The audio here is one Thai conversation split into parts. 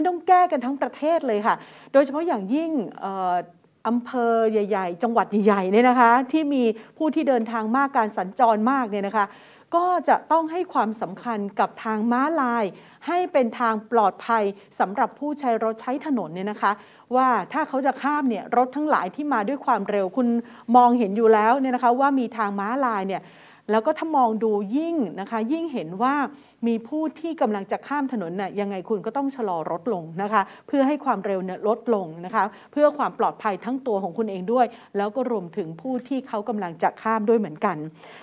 มันต้องแก้กันทั้งประเทศเลยค่ะ โดยเฉพาะอย่างยิ่งอำเภอใหญ่ ๆ จังหวัดใหญ่ๆ เนี่ยนะคะ ที่มีผู้ที่เดินทางมากการสัญจรมากเนี่ยนะคะ ก็จะต้องให้ความสำคัญกับทางม้าลาย ให้เป็นทางปลอดภัยสำหรับผู้ใช้รถใช้ถนนเนี่ยนะคะ ว่าถ้าเขาจะข้ามเนี่ยรถทั้งหลายที่มาด้วยความเร็วคุณมองเห็นอยู่แล้วเนี่ยนะคะว่ามีทางม้าลายเนี่ยแล้วก็ถ้ามองดูยิ่งนะคะ ยิ่งเห็นว่ามีผู้ที่กำลังจะข้ามถนนน่ยยังไงคุณก็ต้องชะลอรถลงนะคะเพื่อให้ความเร็วเนี่ยลดลงนะคะเพื่อความปลอดภัยทั้งตัวของคุณเองด้วย แล้วก็รวมถึงผู้ที่เขากำลังจะข้ามด้วยเหมือนกัน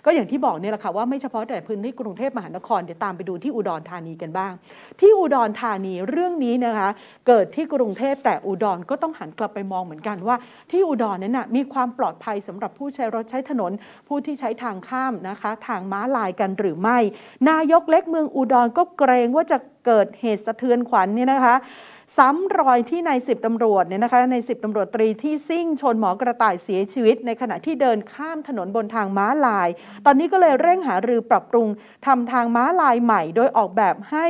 ก็อย่างที่บอกเนี่ยแหละค่ะว่าไม่เฉพาะแต่พื้นที่กรุงเทพมหานครเดี๋ยวตามไปดูที่อุดรธานีกันบ้าง ที่อุดรธานีเรื่องนี้นะคะเกิดที่กรุงเทพแต่อุดรก็ต้องหันกลับไปมองเหมือนกัน ว่าที่อุดรนั้นนะมีความปลอดภัยสำหรับผู้ใช้รถใช้ถนนผู้ที่ใช้ทางข้ามะคะทางม้าลายกันหรือไม่ นายกเล็กเมืองอุดรก็เกรงว่าจะเกิดเหตุสะเทือนขวัญนนี่นะคะ ซ้ำรอยที่นายสิบตำรวจเนี่ยนะคะในสิบตำรวจตรีที่ซิ่งชนหมอกระต่ายเสียชีวิตในขณะที่เดินข้ามถนนบนทางม้าลาย ตอนนี้ก็เลยเร่งหารือปรับปรุงทำทางม้าลายใหม่โดยออกแบบให้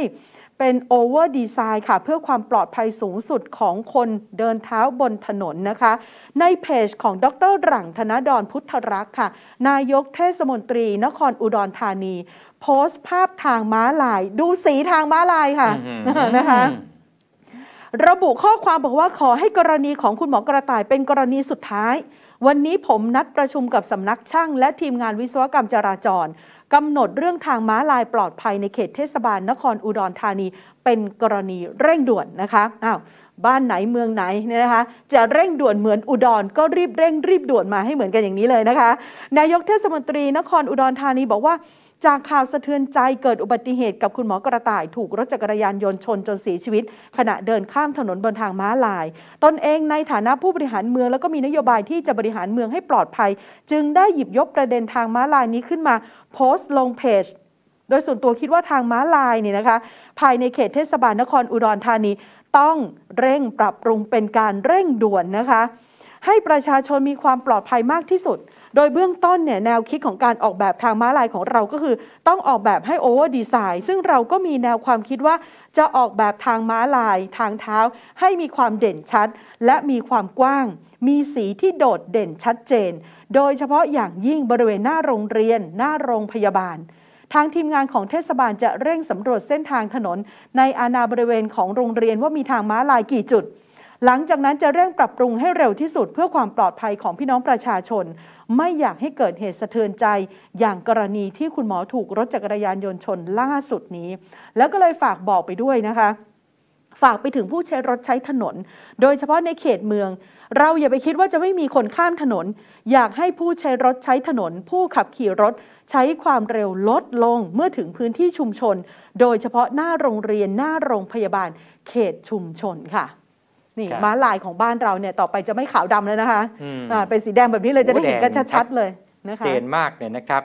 เป็นโอเวอร์ดีไซน์ค่ะ เพื่อความปลอดภัยสูงสุดของคนเดินเท้าบนถนนนะคะ ในเพจของดรหลังธนดรพุทธรักษ์ค่ะ นายกเทศมนตรี นครอุดรธานี โพสต์ภาพทางม้าลาย ดูสีทางม้าลายค่ะนะคะระบุข้อความบอกว่าขอให้กรณีของคุณหมอกระต่ายเป็นกรณีสุดท้าย วันนี้ผมนัดประชุมกับสำนักช่าง และทีมงานวิศวกรรมจราจรกำหนดเรื่องทางม้าลายปลอดภัยในเขตเทศบาลนครอุดรธานีเป็นกรณีเร่งด่วน นะคะ อ้าว บ้านไหนเมืองไหนเนี่ยนะคะ จะเร่งด่วนเหมือนอุดรก็รีบเร่ง รีบด่วนมาให้เหมือนกันอย่างนี้เลยนะคะ นายกเทศมนตรีนครอุดรธานีบอกว่าจากข่าวสะเทือนใจเกิดอุบัติเหตุกับคุณหมอกระต่าย ถูกรถจักรยานยนต์ชนจนเสียชีวิต ขณะเดินข้ามถนนบนทางม้าลาย ตนเองในฐานะผู้บริหารเมือง แล้วก็มีนโยบายที่จะบริหารเมืองให้ปลอดภัย จึงได้หยิบยกประเด็นทางม้าลายนี้ขึ้นมาโพสต์ลงเพจโดยส่วนตัวคิดว่าทางม้าลายเนี่ยนะคะภายในเขตเทศบาลนครอุดรธานีต้องเร่งปรับปรุงเป็นการเร่งด่วนนะคะ ให้ประชาชนมีความปลอดภัยมากที่สุดโดยเบื้องต้นเนี่ยแนวคิดของการออกแบบทางม้าลายของเราก็คือต้องออกแบบให้โอเวอร์ดีไซน์ ซึ่งเราก็มีแนวความคิดว่า จะออกแบบทางม้าลายทางเท้าให้มีความเด่นชัด และมีความกว้าง มีสีที่โดดเด่นชัดเจน โดยเฉพาะอย่างยิ่งบริเวณหน้าโรงเรียนหน้าโรงพยาบาล ทางทีมงานของเทศบาลจะเร่งสำรวจเส้นทางถนน ในอาณาบริเวณของโรงเรียนว่ามีทางม้าลายกี่จุดหลังจากนั้นจะเร่งปรับปรุงให้เร็วที่สุด เพื่อความปลอดภัยของพี่น้องประชาชน ไม่อยากให้เกิดเหตุสะเทือนใจ อย่างกรณีที่คุณหมอถูกรถจักรยานยนต์ชนล่าสุดนี้ แล้วก็เลยฝากบอกไปด้วยนะคะ ฝากไปถึงผู้ใช้รถใช้ถนน โดยเฉพาะในเขตเมือง เราอย่าไปคิดว่าจะไม่มีคนข้ามถนน อยากให้ผู้ใช้รถใช้ถนน ผู้ขับขี่รถใช้ความเร็วลดลงเมื่อถึงพื้นที่ชุมชน โดยเฉพาะหน้าโรงเรียนหน้าโรงพยาบาลเขตชุมชนค่ะนี่ ม้าลายของบ้านเราเนี่ยต่อไปจะไม่ขาวดำแล้วนะคะ เป็นสีแดงแบบนี้เลย จะได้เห็นกันชัดๆเลยนะคะ เจนมากเนี่ยนะครับ